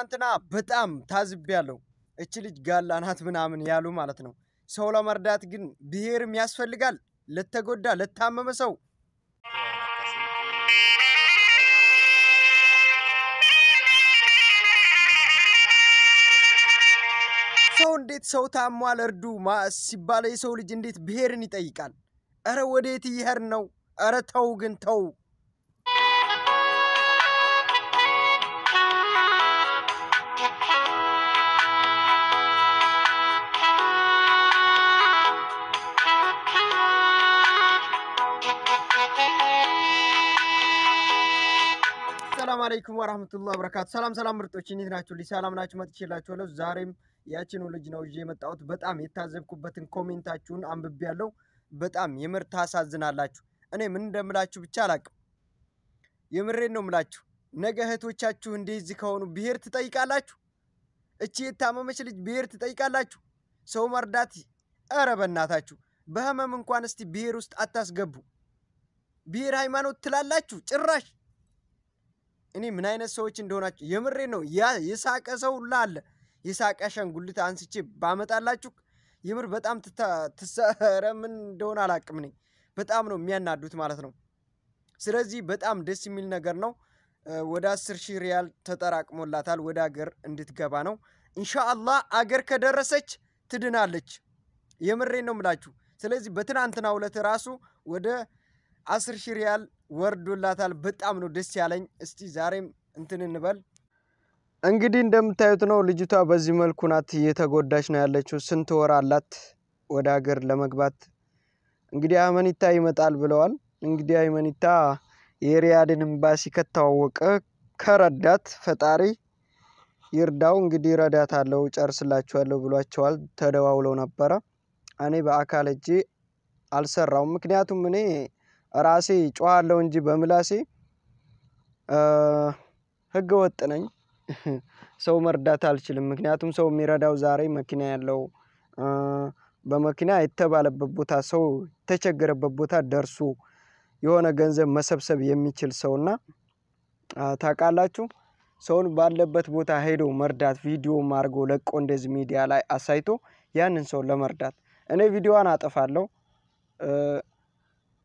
ትናንትና በጣም ታዝቤያለሁ። እች ልጅ ጋላ ናት ምናምን ያሉ ማለት ነው። ሰው ለመርዳት ግን ብሔርም ያስፈልጋል። ለተጎዳ ለታመመ ሰው ሰው እንዴት ሰው ታሟል እርዱ ሲባለ የሰው ልጅ እንዴት ብሔርን ይጠይቃል? እረ ወዴት ይሄር ነው? እረ ተው ግን ተው። ሰላም አለይኩም ወራህመቱላሂ ወበረካቱ። ሰላም ሰላም ምርጦች እንዴት ናችሁ? ልጅ ሰላም ናችሁ? መጥቼላችኋለሁ። ዛሬም ያችኑ ልጅ ነው ይዤ የመጣሁት። በጣም የታዘብኩበትን ኮሜንታችሁን አንብቤያለሁ። በጣም የምር ታሳዝናላችሁ። እኔ ምን እንደምላችሁ ብቻ አላቅም። የምሬን ነው ምላችሁ። ነገ እህቶቻችሁ እንደዚህ ከሆኑ ብሄር ትጠይቃላችሁ? እቺ የታመመች ልጅ ብሄር ትጠይቃላችሁ? ሰው መርዳት፣ ኧረ በእናታችሁ በህመም እንኳን እስቲ ብሄር ውስጥ አታስገቡ። ብሄር ሃይማኖት ትላላችሁ ጭራሽ እኔ ምን አይነት ሰዎች እንደሆናችሁ የምሬ ነው። የሳቀ ሰው ሁላ አለ። የሳቀ አሻንጉሊት አንስቼ ባመጣላችሁ የምር በጣም ትሰረ ምን እንደሆነ አላቅም። እኔ በጣም ነው የሚያናዱት ማለት ነው። ስለዚህ በጣም ደስ የሚል ነገር ነው። ወደ አስር ሺህ ሪያል ተጠራቅሞላታል። ወደ አገር እንድትገባ ነው ኢንሻአላህ። አገር ከደረሰች ትድናለች። የምሬ ነው ምላችሁ። ስለዚህ በትናንትና ሁለት ራሱ ወደ አስር ሺህ ሪያል ወርዶላታል። በጣም ነው ደስ ያለኝ። እስቲ ዛሬም እንትን እንበል። እንግዲህ እንደምታዩት ነው ልጅቷ በዚህ መልኩ ናት እየተጎዳች ነው ያለችው። ስንት ወር አላት ወደ ሀገር ለመግባት። እንግዲህ አመኒታ ይመጣል ብለዋል። እንግዲህ አመኒታ የሪያድን ኤምባሲ ከተዋወቀ ከረዳት ፈጣሪ ይርዳው። እንግዲህ ረዳታለሁ፣ ጨርስላችኋለሁ ብሏቸዋል። ተደዋውለው ነበረ። እኔ በአካል እጅ አልሰራውም። ምክንያቱም እኔ ራሴ ጮኻለሁ እንጂ በምላሴ ህገ ወጥ ነኝ። ሰው መርዳት አልችልም ምክንያቱም ሰው የሚረዳው ዛሬ መኪና ያለው በመኪና የተባለበት ቦታ ሰው የተቸገረበት ቦታ ደርሶ የሆነ ገንዘብ መሰብሰብ የሚችል ሰው እና ታውቃላችሁ ሰውን ባለበት ቦታ ሄዶ መርዳት ቪዲዮም አድርጎ ለቆ እንደዚህ ሚዲያ ላይ አሳይቶ ያንን ሰው ለመርዳት እኔ ቪዲዮዋን አጠፋለሁ።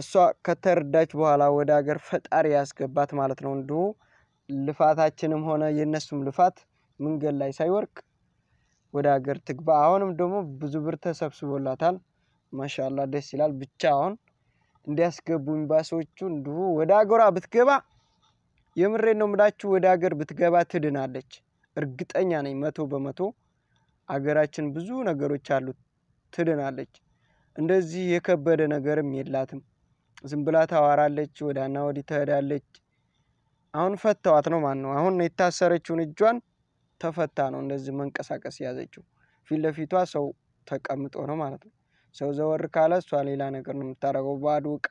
እሷ ከተረዳች በኋላ ወደ ሀገር ፈጣሪ ያስገባት ማለት ነው። እንዲሁ ልፋታችንም ሆነ የእነሱም ልፋት መንገድ ላይ ሳይወርቅ ወደ ሀገር ትግባ። አሁንም ደግሞ ብዙ ብር ተሰብስቦላታል። ማሻላ ደስ ይላል። ብቻ አሁን እንዲያስገቡ ኤምባሲዎቹ እንዲሁ ወደ ሀገሯ ብትገባ የምሬ ነው ምላችሁ፣ ወደ ሀገር ብትገባ ትድናለች። እርግጠኛ ነኝ መቶ በመቶ አገራችን ብዙ ነገሮች አሉት፣ ትድናለች። እንደዚህ የከበደ ነገርም የላትም። ዝም ብላ ታዋራለች፣ ወዳና ወዲ ትሄዳለች። አሁን ፈተዋት ነው ማን ነው። አሁን የታሰረችውን እጇን ተፈታ ነው እንደዚህ መንቀሳቀስ ያዘችው። ፊት ለፊቷ ሰው ተቀምጦ ነው ማለት ነው። ሰው ዘወር ካለ እሷ ሌላ ነገር ነው የምታደርገው። ባዶ እቃ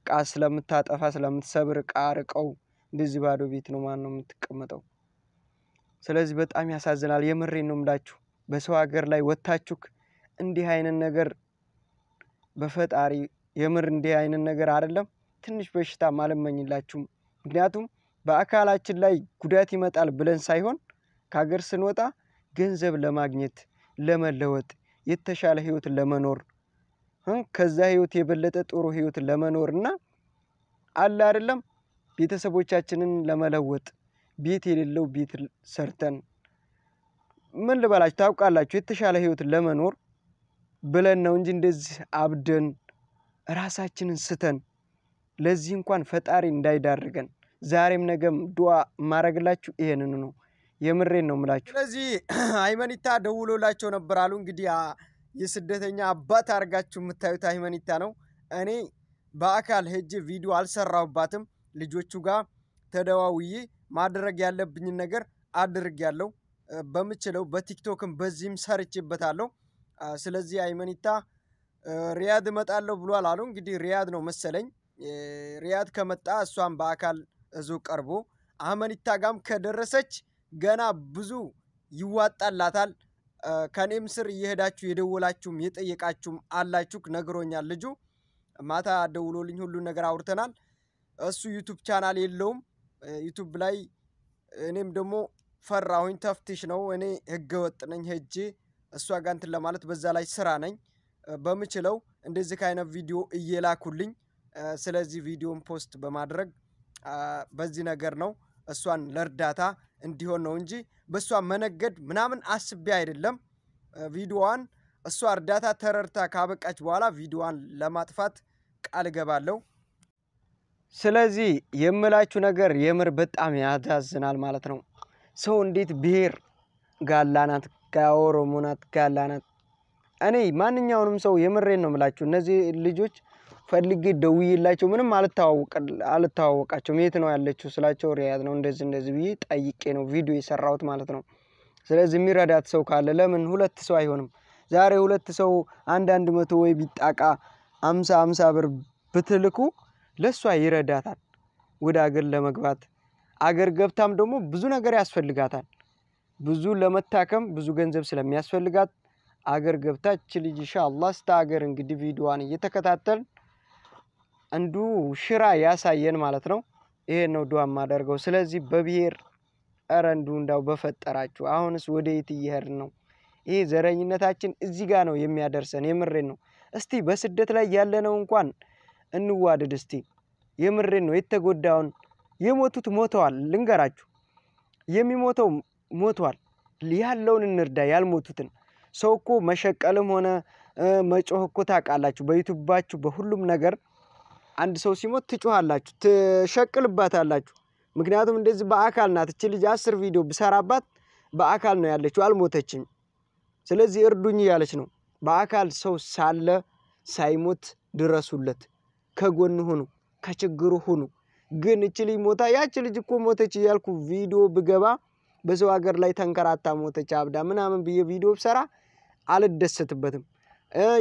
እቃ ስለምታጠፋ ስለምትሰብር እቃ ርቀው እንደዚህ ባዶ ቤት ነው ማን ነው የምትቀመጠው። ስለዚህ በጣም ያሳዝናል። የምሬን ነው የምላችሁ። በሰው ሀገር ላይ ወታችሁ እንዲህ አይነት ነገር በፈጣሪ የምር እንዲህ አይነት ነገር አይደለም። ትንሽ በሽታ አልመኝላችሁም። ምክንያቱም በአካላችን ላይ ጉዳት ይመጣል ብለን ሳይሆን ከሀገር ስንወጣ ገንዘብ ለማግኘት ለመለወጥ፣ የተሻለ ህይወት ለመኖር ከዛ ህይወት የበለጠ ጥሩ ህይወት ለመኖር እና አለ አይደለም ቤተሰቦቻችንን ለመለወጥ ቤት የሌለው ቤት ሰርተን ምን ልበላችሁ ታውቃላችሁ የተሻለ ህይወት ለመኖር ብለን ነው እንጂ እንደዚህ አብደን ራሳችንን ስተን ለዚህ እንኳን ፈጣሪ እንዳይዳርገን ዛሬም ነገም ዱዓ ማረግላችሁ ይሄንን ነው። የምሬን ነው ምላችሁ። ስለዚህ አይመኒታ ደውሎላቸው ነበር አሉ። እንግዲህ የስደተኛ አባት አድርጋችሁ የምታዩት አይመኒታ ነው። እኔ በአካል ሄጄ ቪዲዮ አልሰራሁባትም። ልጆቹ ጋር ተደዋውዬ ማድረግ ያለብኝን ነገር አድርጌያለሁ። በምችለው በቲክቶክም በዚህም ሰርቼበታለሁ። ስለዚህ አይመኒታ። ሪያድ እመጣለሁ ብሏል አሉ። እንግዲህ ሪያድ ነው መሰለኝ። ሪያድ ከመጣ እሷም በአካል እዙ ቀርቦ አመኒታ ጋም ከደረሰች ገና ብዙ ይዋጣላታል። ከኔም ስር እየሄዳችሁ የደወላችሁም የጠየቃችሁም አላችሁ ነግሮኛል። ልጁ ማታ ደውሎልኝ ሁሉን ነገር አውርተናል። እሱ ዩቱብ ቻናል የለውም። ዩቱብ ላይ እኔም ደግሞ ፈራሁኝ። ተፍትሽ ነው እኔ ህገወጥ ነኝ። ሄጄ እሷ ጋር እንትን ለማለት በዛ ላይ ስራ ነኝ በምችለው እንደዚህ ከአይነት ቪዲዮ እየላኩልኝ ስለዚህ ቪዲዮን ፖስት በማድረግ በዚህ ነገር ነው እሷን ለእርዳታ እንዲሆን ነው እንጂ በእሷ መነገድ ምናምን አስቤ አይደለም። ቪዲዮዋን እሷ እርዳታ ተረድታ ካበቃች በኋላ ቪዲዮዋን ለማጥፋት ቃል እገባለሁ። ስለዚህ የምላችሁ ነገር የምር በጣም ያዛዝናል ማለት ነው። ሰው እንዴት ብሔር ጋላናት፣ ኦሮሞ ናት፣ ጋላናት ጋኦሮሞናት ጋላናት እኔ ማንኛውንም ሰው የምሬን ነው የምላችሁ እነዚህ ልጆች ፈልጌ ደውዬላቸው ምንም አልተዋወቃቸውም። የት ነው ያለችው ስላቸው ሪያድ ነው እንደዚህ እንደዚህ ብዬ ጠይቄ ነው ቪዲዮ የሰራሁት ማለት ነው። ስለዚህ የሚረዳት ሰው ካለ ለምን ሁለት ሰው አይሆንም? ዛሬ ሁለት ሰው አንዳንድ መቶ ወይ ቢጣቃ አምሳ አምሳ ብር ብትልኩ ለእሷ ይረዳታል ወደ አገር ለመግባት አገር ገብታም ደግሞ ብዙ ነገር ያስፈልጋታል። ብዙ ለመታከም ብዙ ገንዘብ ስለሚያስፈልጋት አገር ገብታች ልጅ ኢንሻአላህ ስታ አገር እንግዲህ ቪዲዮዋን እየተከታተል እንዱ ሽራ ያሳየን ማለት ነው። ይሄን ነው ዱዓ ማደርገው። ስለዚህ በብሔር ኧረ እንዱ እንዳው በፈጠራችሁ አሁንስ ወደ የት እየሄድን ነው? ይሄ ዘረኝነታችን እዚህ ጋር ነው የሚያደርሰን። የምሬን ነው። እስቲ በስደት ላይ ያለነው እንኳን እንዋደድ እስቲ። የምሬን ነው። የተጎዳውን የሞቱት ሞተዋል። ልንገራችሁ፣ የሚሞተው ሞቷል። ያለውን እንርዳ ያልሞቱትን ሰው እኮ መሸቀልም ሆነ መጮህ እኮ ታውቃላችሁ በዩቱባችሁ በሁሉም ነገር አንድ ሰው ሲሞት ትጮሃላችሁ ትሸቅልባታላችሁ። ምክንያቱም እንደዚህ በአካል ናት እች ልጅ አስር ቪዲዮ ብሰራባት በአካል ነው ያለችው አልሞተችም። ስለዚህ እርዱኝ እያለች ነው። በአካል ሰው ሳለ ሳይሞት ድረሱለት፣ ከጎን ሁኑ፣ ከችግሩ ሁኑ። ግን እች ልጅ ሞታ ያች ልጅ እኮ ሞተች እያልኩ ቪዲዮ ብገባ በሰው ሀገር ላይ ተንከራታ ሞተች አብዳ ምናምን ብዬ ቪዲዮ ብሰራ አልደሰትበትም።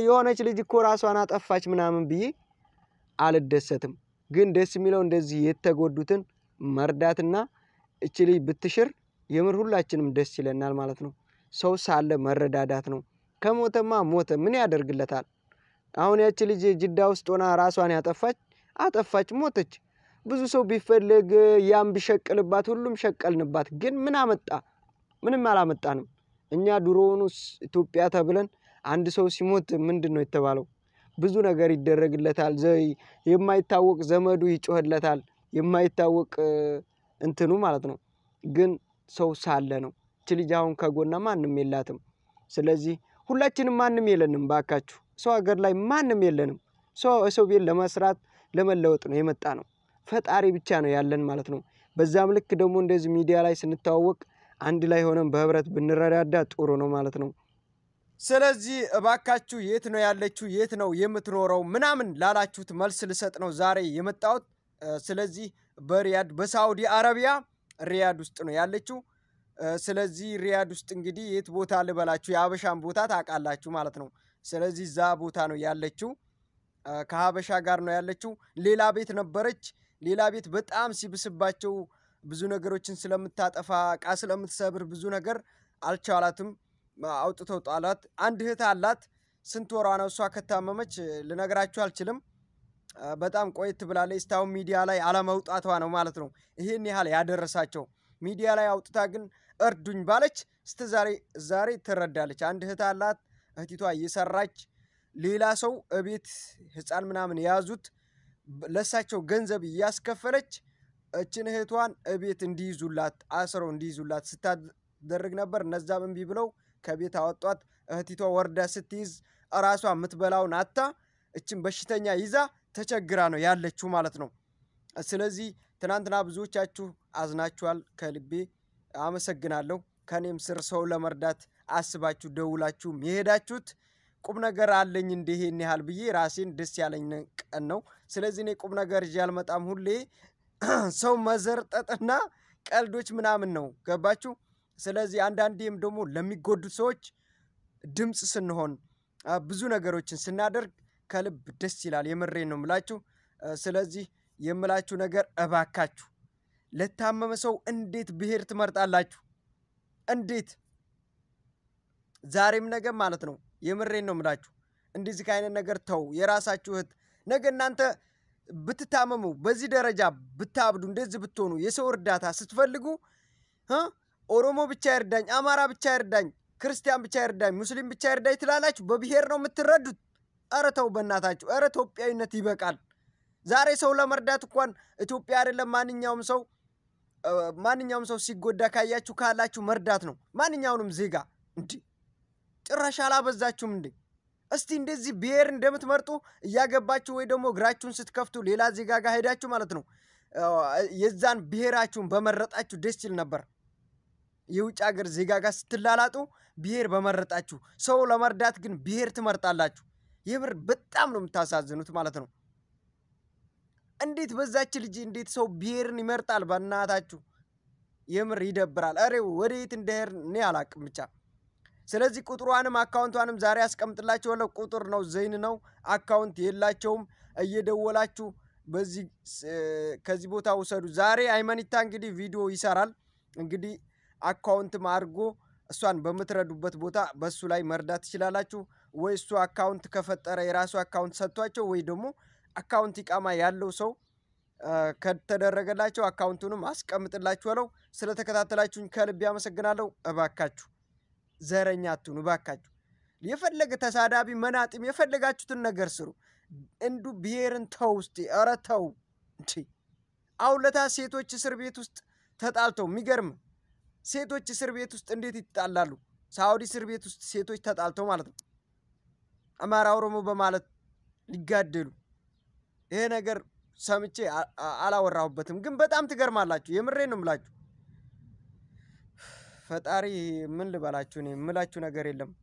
የሆነች ልጅ እኮ ራሷን አጠፋች ምናምን ብዬ አልደሰትም። ግን ደስ የሚለው እንደዚህ የተጎዱትን መርዳትና እች ልጅ ብትሽር የምር ሁላችንም ደስ ይለናል ማለት ነው። ሰው ሳለ መረዳዳት ነው። ከሞተማ ሞተ ምን ያደርግለታል? አሁን ያች ልጅ ጅዳ ውስጥ ሆና ራሷን ያጠፋች አጠፋች፣ ሞተች። ብዙ ሰው ቢፈልግ ያም ቢሸቅልባት ሁሉም ሸቀልንባት። ግን ምን አመጣ? ምንም አላመጣንም። እኛ ድሮውኑስ ኢትዮጵያ ተብለን አንድ ሰው ሲሞት ምንድን ነው የተባለው? ብዙ ነገር ይደረግለታል። የማይታወቅ ዘመዱ ይጮህለታል የማይታወቅ እንትኑ ማለት ነው። ግን ሰው ሳለ ነው እች ልጅ አሁን ከጎና ማንም የላትም። ስለዚህ ሁላችንም ማንም የለንም ባካችሁ ሰው ሀገር ላይ ማንም የለንም። ሰው ሰው ቤት ለመስራት ለመለወጥ ነው የመጣ ነው ፈጣሪ ብቻ ነው ያለን ማለት ነው። በዛም ልክ ደግሞ እንደዚህ ሚዲያ ላይ ስንተዋወቅ አንድ ላይ ሆነን በህብረት ብንረዳዳ ጥሩ ነው ማለት ነው። ስለዚህ እባካችሁ የት ነው ያለችው፣ የት ነው የምትኖረው ምናምን ላላችሁት መልስ ልሰጥ ነው ዛሬ የመጣሁት። ስለዚህ በሪያድ በሳውዲ አረቢያ ሪያድ ውስጥ ነው ያለችው። ስለዚህ ሪያድ ውስጥ እንግዲህ የት ቦታ ልበላችሁ፣ የሀበሻን ቦታ ታውቃላችሁ ማለት ነው። ስለዚህ እዛ ቦታ ነው ያለችው። ከሀበሻ ጋር ነው ያለችው። ሌላ ቤት ነበረች። ሌላ ቤት በጣም ሲብስባቸው ብዙ ነገሮችን ስለምታጠፋ እቃ ስለምትሰብር ብዙ ነገር አልቻላትም። አውጥተው ጣላት። አንድ እህት አላት። ስንት ወሯ ነው እሷ ከታመመች ልነግራችሁ አልችልም። በጣም ቆየት ብላለች። እስካሁን ሚዲያ ላይ አለመውጣቷ ነው ማለት ነው ይህን ያህል ያደረሳቸው። ሚዲያ ላይ አውጥታ ግን እርዱኝ ባለች እስተ ዛሬ ዛሬ ትረዳለች። አንድ እህት አላት። እህቲቷ እየሰራች ሌላ ሰው እቤት ህፃን ምናምን የያዙት ለእሳቸው ገንዘብ እያስከፈለች እችን እህቷን እቤት እንዲይዙላት አስረው እንዲይዙላት ስታደርግ ነበር። እነዛም እምቢ ብለው ከቤት አወጧት። እህቲቷ ወርዳ ስትይዝ እራሷ የምትበላውን አታ እችን በሽተኛ ይዛ ተቸግራ ነው ያለችው ማለት ነው። ስለዚህ ትናንትና ብዙዎቻችሁ አዝናችኋል። ከልቤ አመሰግናለሁ። ከኔም ስር ሰው ለመርዳት አስባችሁ ደውላችሁም የሄዳችሁት ቁም ነገር አለኝ እንደ ይሄን ያህል ብዬ ራሴን ደስ ያለኝ ቀን ነው። ስለዚህ እኔ ቁም ነገር ይዤ አልመጣም ሁሌ ሰው መዘርጠጥና ቀልዶች ምናምን ነው። ገባችሁ? ስለዚህ አንዳንዴም ደግሞ ለሚጎዱት ሰዎች ድምፅ ስንሆን ብዙ ነገሮችን ስናደርግ ከልብ ደስ ይላል። የምሬን ነው የምላችሁ። ስለዚህ የምላችሁ ነገር እባካችሁ ለታመመ ሰው እንዴት ብሔር ትመርጣላችሁ? እንዴት ዛሬም ነገር ማለት ነው። የምሬን ነው ምላችሁ። እንደዚህ ከአይነት ነገር ተው። የራሳችሁ እህት ነገ እናንተ ብትታመሙ፣ በዚህ ደረጃ ብታብዱ፣ እንደዚህ ብትሆኑ፣ የሰው እርዳታ ስትፈልጉ ኦሮሞ ብቻ ይርዳኝ፣ አማራ ብቻ ይርዳኝ፣ ክርስቲያን ብቻ ይርዳኝ፣ ሙስሊም ብቻ ይርዳኝ ትላላችሁ። በብሔር ነው የምትረዱት። ኧረ ተው በእናታችሁ፣ ኧረ ኢትዮጵያዊነት ይበቃል። ዛሬ ሰው ለመርዳት እንኳን ኢትዮጵያ አይደለም ማንኛውም ሰው ማንኛውም ሰው ሲጎዳ ካያችሁ ካላችሁ መርዳት ነው። ማንኛውንም ዜጋ እንዴ ጭራሽ አላበዛችሁም እንዴ? እስቲ እንደዚህ ብሔር እንደምትመርጡ እያገባችሁ ወይ ደግሞ እግራችሁን ስትከፍቱ ሌላ ዜጋ ጋር ሄዳችሁ ማለት ነው የዛን ብሔራችሁን በመረጣችሁ ደስ ይል ነበር። የውጭ ሀገር ዜጋ ጋር ስትላላጡ ብሔር በመረጣችሁ፣ ሰው ለመርዳት ግን ብሔር ትመርጣላችሁ። የምር በጣም ነው የምታሳዝኑት ማለት ነው። እንዴት በዛች ልጅ እንዴት ሰው ብሔርን ይመርጣል? በእናታችሁ የምር ይደብራል። እሬ ወደ የት እንደሄድን እኔ አላቅም ብቻ ስለዚህ ቁጥሯንም አካውንቷንም ዛሬ ያስቀምጥላቸው ቁጥር ነው፣ ዘይን ነው፣ አካውንት የላቸውም። እየደወላችሁ በዚህ ከዚህ ቦታ ውሰዱ። ዛሬ አይመኒታ እንግዲህ ቪዲዮ ይሰራል። እንግዲህ አካውንትም አድርጎ እሷን በምትረዱበት ቦታ በሱ ላይ መርዳት ትችላላችሁ። ወይ እሱ አካውንት ከፈጠረ የራሱ አካውንት ሰጥቷቸው፣ ወይ ደግሞ አካውንት ይቃማ ያለው ሰው ከተደረገላቸው አካውንቱንም አስቀምጥላችኋለሁ። ስለተከታተላችሁኝ ከልብ ያመሰግናለሁ። እባካችሁ ዘረኛ አትሁኑ ባካችሁ። የፈለገ ተሳዳቢ መናጢም የፈለጋችሁትን ነገር ስሩ። እንዱ ብሔርን ተው ውስጥ ኧረ ተው እንጂ አውለታ ሴቶች እስር ቤት ውስጥ ተጣልተው የሚገርም ሴቶች እስር ቤት ውስጥ እንዴት ይጣላሉ? ሳውዲ እስር ቤት ውስጥ ሴቶች ተጣልተው ማለት ነው አማራ ኦሮሞ በማለት ሊጋደሉ ይሄ ነገር ሰምቼ አላወራሁበትም፣ ግን በጣም ትገርማላችሁ። የምሬ ነው ምላችሁ። ፈጣሪ ምን ልበላችሁ እኔ የምላችሁ ነገር የለም።